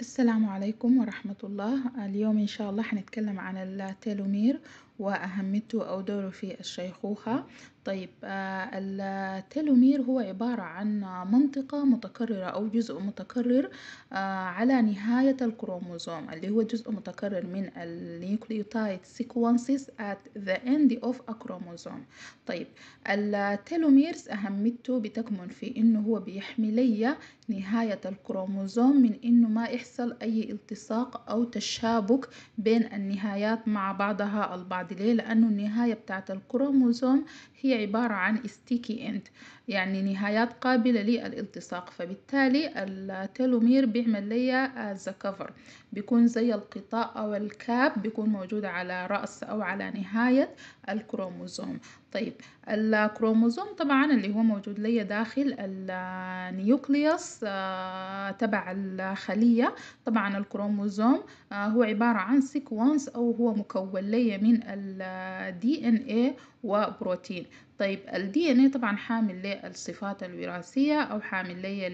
السلام عليكم ورحمة الله اليوم إن شاء الله حنتكلم عن التيلومير وأهمته أو دوره في الشيخوخة طيب آه، التلومير هو عبارة عن منطقة متكررة أو جزء متكرر آه، على نهاية الكروموزوم اللي هو جزء متكرر من النيوكليوتايد sequences at the end of a chromosome طيب التلوميرز أهمته بتكمن في إنه هو بيحمي لي نهاية الكروموزوم من إنه ما يحصل أي التصاق أو تشابك بين النهايات مع بعضها البعض بعض ليه لأنه النهاية بتاعت الكروموزوم هي عبارة عن ستيكي اند يعني نهايات قابلة للالتصاق فبالتالي التيلومير بيعمل لي ذا كفر بيكون زي القطاء أو الكاب بيكون موجود على رأس أو على نهاية الكروموزوم طيب الكروموزوم طبعا اللي هو موجود لي داخل النيوكليوس آه، تبع الخلية طبعا الكروموزوم آه، هو عبارة عن سيكونس أو هو مكون لي من الدي ان ايه وبروتين طيب ال DNA طبعا حامل للصفات الوراثية أو حامل لي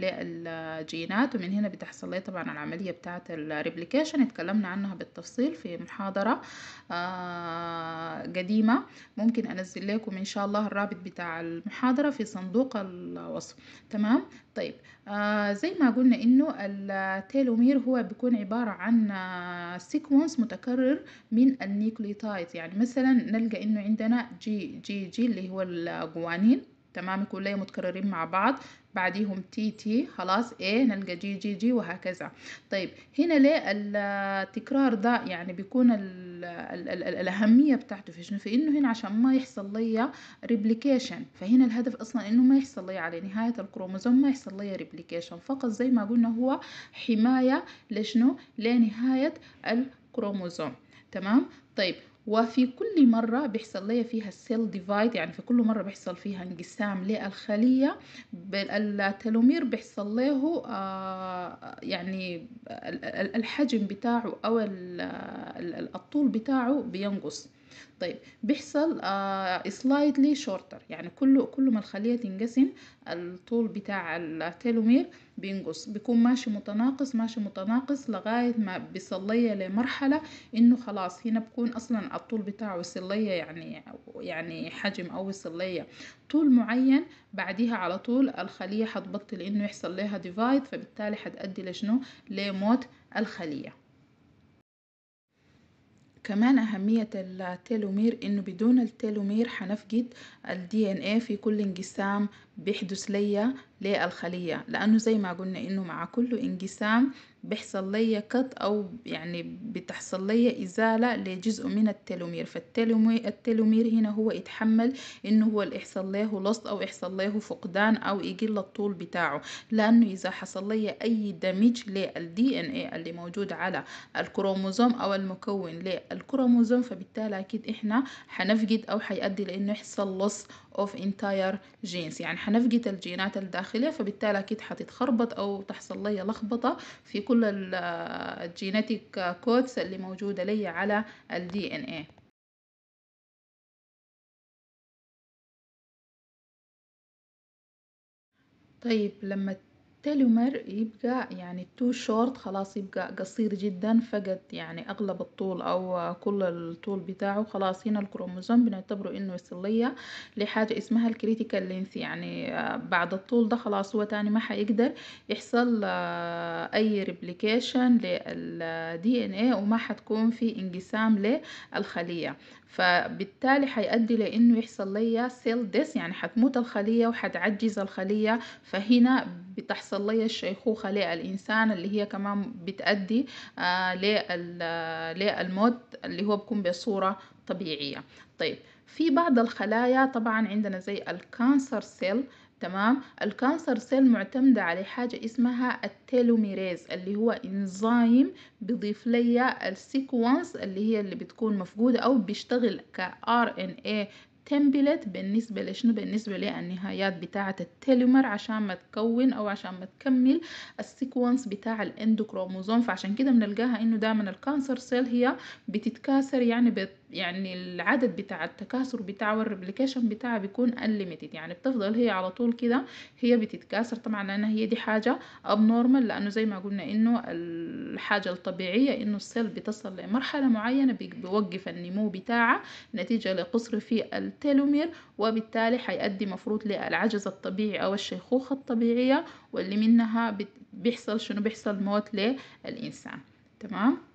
للجينات آه، ومن هنا بتحصل لي طبعا العملية بتاعة الريبليكيشن اتكلمنا عنها بالتفصيل في محاضرة آه، قديمة ممكن أنزل لكم إن شاء الله الرابط بتاع المحاضرة في صندوق الوصف تمام طيب آه زي ما قلنا إنه التيلومير هو بيكون عبارة عن سيكونس آه، متكرر من النيكليوتايد يعني مثلا نلقى إنه عندنا جي جي جي جي اللي هو الجوانين تمام يكون ليه متكررين مع بعض بعديهم تي تي خلاص ايه نلقى جي جي جي وهكذا طيب هنا ليه التكرار ده يعني بيكون الـ الـ الـ الأهمية بتاعته في شنو في إنه هنا عشان ما يحصل لي ريبليكيشن فهنا الهدف أصلا إنه ما يحصل لي على نهاية الكروموزوم ما يحصل لي ريبليكيشن فقط زي ما قلنا هو حماية لشنو لنهاية الكروموزوم تمام طيب وفي كل مرة بيحصل لي فيها السيل ديفايد يعني في كل مرة بيحصل فيها انقسام للخلية التلومير بيحصل له آه يعني الحجم بتاعه أو الطول بتاعه بينقص طيب بيحصل سلايدلي آه، شورتر يعني كل كل ما الخلية تنقسم الطول بتاع التيلومير بينقص بيكون ماشي متناقص ماشي متناقص لغاية ما بيصليه لمرحلة انه خلاص هنا بكون اصلا الطول بتاعه صليه يعني يعني حجم او صليه طول معين بعديها على طول الخلية حتبطل انه يحصل لها ديفايد فبالتالي حتأدي لشنو لموت الخلية كمان أهمية التيلومير إنه بدون التيلومير هنفقد ال إيه في كل انقسام بيحدث ليا للخلية لأنه زي ما قلنا إنه مع كل انقسام بيحصل ليا قط أو يعني بتحصل ليا إزالة لجزء من التلومير فالتلومير هنا هو يتحمل إنه هو اللي يحصل له لصق أو يحصل له فقدان أو يقل الطول بتاعه لأنه إذا حصل ليا أي دمج للدي إن إيه اللي موجود على الكروموزوم أو المكون للكروموزوم فبالتالي أكيد إحنا حنفقد أو حيؤدي لإنه يحصل لص of entire genes يعني حنفقد الجينات الداخلية فبالتالي أكيد حتتخربط أو تحصل لي لخبطة في كل الجيناتيك آه، كودز اللي موجودة لي على الدي ان ايه طيب لما التليمر يبقى يعني تو شورت خلاص يبقى قصير جدا فقد يعني اغلب الطول او كل الطول بتاعه خلاص هنا الكروموزوم بنعتبره انه سلية لحاجة اسمها الكريتيكال لينث يعني آه، بعد الطول ده خلاص هو تاني ما حيقدر يحصل آه، اي ريبليكيشن للدي ان ايه وما حتكون في انقسام للخلية فبالتالي حيؤدي لانه يحصل ليا سيل ديس يعني حتموت الخليه وحتعجز الخليه فهنا بتحصل لي الشيخوخه للانسان اللي هي كمان بتؤدي آه، للموت اللي هو بيكون بصوره طبيعيه طيب في بعض الخلايا طبعا عندنا زي الكانسر سيل تمام الكانسر سيل معتمدة على حاجة اسمها التيلوميريز اللي هو انزيم بيضيف ليا السيكونس اللي هي اللي بتكون مفقودة او بيشتغل ك RNA تمبلت بالنسبة لشنو بالنسبة للنهايات بتاعة التليومر عشان ما تكون او عشان ما تكمل السيكونس بتاع الاندوكروموزوم فعشان كده بنلقاها انه دايما الكانسر سيل هي بتتكاثر يعني بت يعني العدد بتاع التكاثر بتاع والريبليكيشن بتاعها بيكون unlimited يعني بتفضل هي على طول كده هي بتتكاثر طبعا لان هي دي حاجة نورمال لانه زي ما قلنا انه الحاجة الطبيعية انه السيل بتصل لمرحلة معينة بيوقف النمو بتاعها نتيجة لقصر في التيلومير وبالتالي حيؤدي مفروض للعجز الطبيعي أو الشيخوخة الطبيعية واللي منها بيحصل شنو بيحصل موت للإنسان تمام